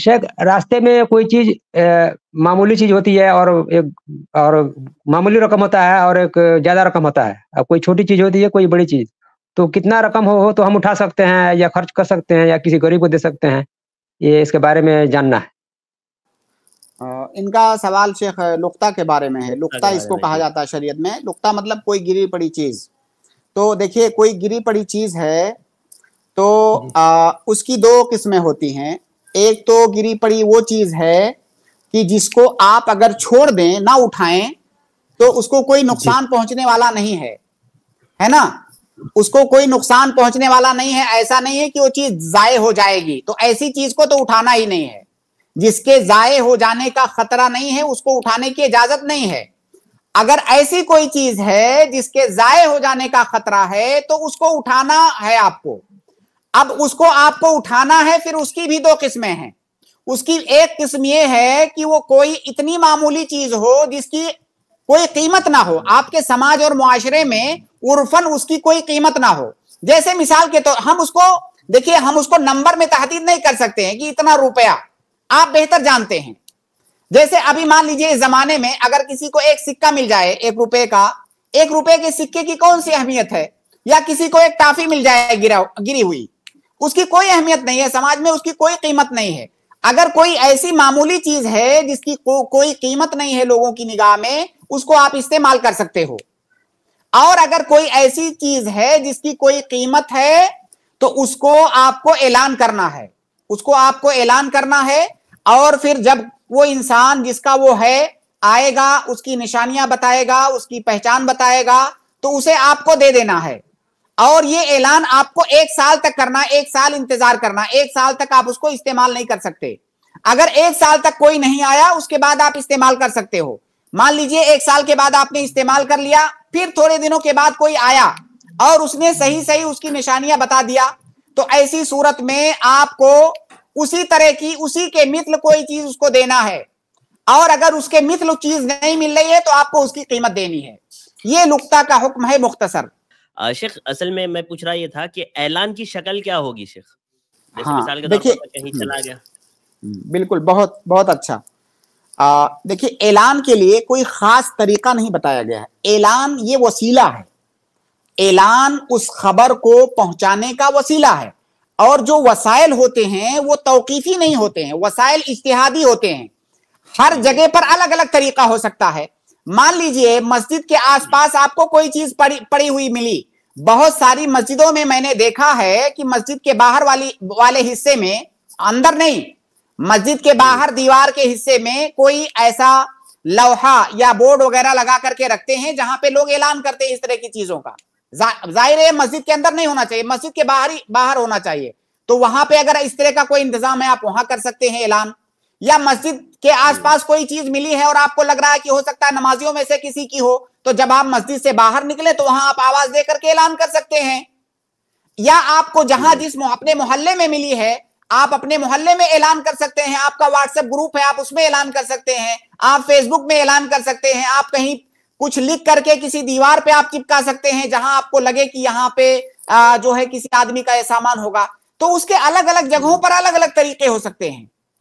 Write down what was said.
शेख रास्ते में कोई चीज मामूली चीज होती है और एक और मामूली रकम होता है और एक ज्यादा रकम होता है अब कोई छोटी चीज होती है कोई बड़ी चीज तो कितना रकम हो, हो तो हम उठा सकते हैं या खर्च कर सकते हैं या किसी गरीब को दे सकते हैं ये इसके बारे में जानना है इनका सवाल शेख लुकता के बारे में है लुकता इसको कहा जाता है शरीयत में लुकता मतलब कोई गिरी पड़ी चीज तो देखिए कोई गिरी पड़ी चीज है तो आ, उसकी दो किस्में होती हैं एक तो गिरी पड़ी वो चीज है कि जिसको आप अगर छोड़ दें ना उठाएं तो उसको कोई नुकसान पहुंचने वाला नहीं है है ना उसको कोई नुकसान पहुंचने वाला नहीं है ऐसा नहीं है कि वो चीज जाए हो जाएगी तो ऐसी चीज को तो उठाना ही नहीं है जिसके जाए हो जाने का खतरा नहीं है उसको उठाने की इजाजत नहीं है अगर ऐसी कोई चीज है जिसके जाए हो जाने का खतरा है तो उसको उठाना है आपको अब उसको आपको उठाना है फिर उसकी भी दो किस्में हैं उसकी एक किस्म यह है कि वो कोई इतनी मामूली चीज हो जिसकी कोई कीमत ना हो आपके समाज और मुआशरे में उर्फन उसकी कोई कीमत ना हो जैसे मिसाल के तौर तो हम उसको देखिए हम उसको नंबर में तहदीद नहीं कर सकते हैं कि इतना रुपया आप बेहतर जानते हैं जैसे अभी मान लीजिए इस जमाने में अगर किसी को एक सिक्का मिल जाए एक रुपए का एक रुपए के सिक्के की कौन सी अहमियत है या किसी को एक टाफी मिल जाए गिरा गिरी हुई उसकी कोई अहमियत नहीं है समाज में उसकी कोई कीमत नहीं है अगर कोई ऐसी मामूली चीज है जिसकी को, कोई कीमत नहीं है लोगों की निगाह में उसको आप इस्तेमाल कर सकते हो और अगर कोई ऐसी चीज है जिसकी कोई कीमत है तो उसको आपको ऐलान करना है उसको आपको ऐलान करना है और फिर जब वो इंसान जिसका वो है आएगा उसकी निशानियां बताएगा उसकी पहचान बताएगा तो उसे आपको दे देना है और ये ऐलान आपको एक साल तक करना एक साल इंतजार करना एक साल तक आप उसको इस्तेमाल नहीं कर सकते अगर एक साल तक कोई नहीं आया उसके बाद आप इस्तेमाल कर सकते हो मान लीजिए एक साल के बाद आपने इस्तेमाल कर लिया फिर थोड़े दिनों के बाद कोई आया और उसने सही सही उसकी निशानियां बता दिया तो ऐसी सूरत में आपको उसी तरह की उसी के मित्र कोई चीज उसको देना है और अगर उसके मित्र चीज नहीं मिल रही है तो आपको उसकी कीमत देनी है ये लुकता का हुक्म है मुख्तसर शेख असल में मैं पूछ रहा ये था कि ऐलान की शक्ल क्या होगी शेख हाँ, देखिए हम्म, बिल्कुल बहुत बहुत अच्छा देखिए ऐलान के लिए कोई खास तरीका नहीं बताया गया है ऐलान ये वसीला है ऐलान उस खबर को पहुंचाने का वसीला है और जो वसाइल होते हैं वो तौकीफी नहीं होते हैं वसाइल इश्तिहादी होते हैं हर हम्म। जगह पर अलग अलग तरीका हो सकता है मान लीजिए मस्जिद के आसपास आपको कोई चीज पड़ी पड़ी हुई मिली बहुत सारी मस्जिदों में मैंने देखा है कि मस्जिद के बाहर वाली वाले हिस्से में अंदर नहीं मस्जिद के बाहर दीवार के हिस्से में कोई ऐसा लोहा या बोर्ड वगैरह लगा करके रखते हैं जहां पे लोग ऐलान करते हैं इस तरह की चीजों का जाहिर है मस्जिद के अंदर नहीं होना चाहिए मस्जिद के बाहर ही बाहर होना चाहिए तो वहां पे अगर इस तरह का कोई इंतजाम है आप वहां कर सकते हैं ऐलान या मस्जिद के आसपास कोई चीज मिली है और आपको लग रहा है कि हो सकता है नमाजियों में से किसी की हो तो जब आप मस्जिद से बाहर निकले तो वहां आप आवाज देकर के ऐलान कर सकते हैं या आपको जहां जिस अपने मोहल्ले में मिली है आप अपने मोहल्ले में ऐलान कर सकते हैं आपका व्हाट्सएप ग्रुप है आप उसमें ऐलान कर सकते हैं आप फेसबुक में ऐलान कर सकते हैं आप कहीं कुछ लिख करके किसी दीवार पे आप चिपका सकते हैं जहां आपको लगे कि यहाँ पे जो है किसी आदमी का सामान होगा तो उसके अलग अलग जगहों पर अलग अलग तरीके हो सकते हैं